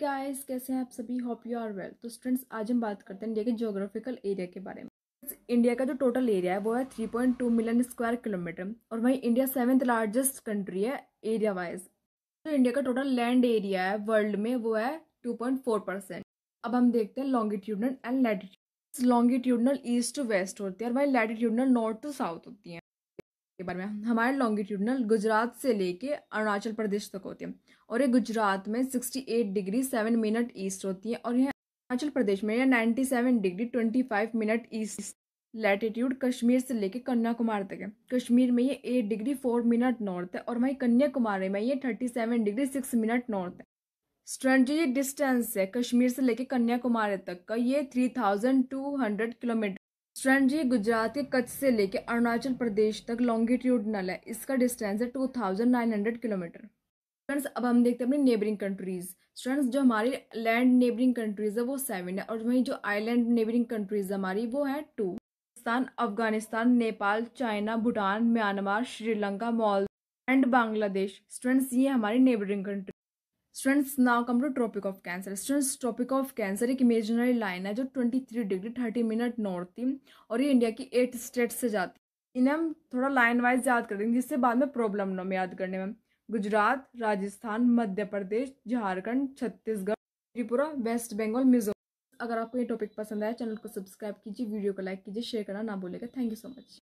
guys कैसे हैं आप सभी होप यू आर वेल तो स्टूडेंट्स आज हम बात करते हैं इंडिया के ज्योग्राफिकल एरिया के बारे में इंडिया का जो टोटल एरिया है वो है 3.2 मिलियन स्क्वायर किलोमीटर और वहीं इंडिया सेवेंथ लार्जेस्ट कंट्री है एरिया वाइज तो इंडिया का टोटल लैंड एरिया है वर्ल्ड में वो है टू परसेंट अब हम देखते हैं longitudinal and latitude longitudinal east to west होती है और वहीं लैटिट्यूडनल नॉर्थ टू साउथ होती है के बारे में हमारे लॉन्गिट्यूडनल गुजरात से लेके अरुणाचल प्रदेश तक होती है और ये गुजरात में 68 डिग्री 7 मिनट ईस्ट होती है और यह अरुणाचल प्रदेश में यह 97 degree 25 minute east latitude Kashmir से लेके कन्याकुमारी तक है कश्मीर में ये 8 डिग्री 4 मिनट नॉर्थ है और वहीं कन्याकुमारी में ये 37 डिग्री 6 मिनट नॉर्थ है स्टूडेंट डिस्टेंस है कश्मीर से लेके कन्याकुमारी तक का ये हंड्रेड किलोमीटर स्टूडेंट जी गुजरात के कच्छ से लेकर अरुणाचल प्रदेश तक लॉन्गिट्यूडनल है इसका डिस्टेंस है two thousand nine hundred kilometre students अब हम देखते हैं अपनी नेबरिंग कंट्रीज स्टूडेंट्स जो हमारी लैंड नेबरिंग कंट्रीज है वो सेवन है और वहीं जो आइलैंड नेबरिंग कंट्रीज हमारी वो है two Pakistan Afghanistan Nepal China Bhutan Myanmar Sri Lanka मॉल एंड बांग्लादेश स्टूडेंट्स ये हमारी neighbouring country students now come to tropic of cancer students tropic of cancer एक इमेजनरी लाइन है जो 23 डिग्री 30 मिनट नॉर्थ थी और ये इंडिया की एट स्टेट से जाती है इन्हें हम थोड़ा लाइन वाइज याद कर देंगे जिससे बाद में प्रॉब्लम ना याद करने में गुजरात राजस्थान मध्य प्रदेश झारखंड छत्तीसगढ़ त्रिपुरा वेस्ट बंगाल मिजोरम अगर आपको ये टॉपिक पसंद आया चैनल को सब्सक्राइब कीजिए वीडियो को लाइक कीजिए शेयर करना ना भूलेगा थैंक यू सो मच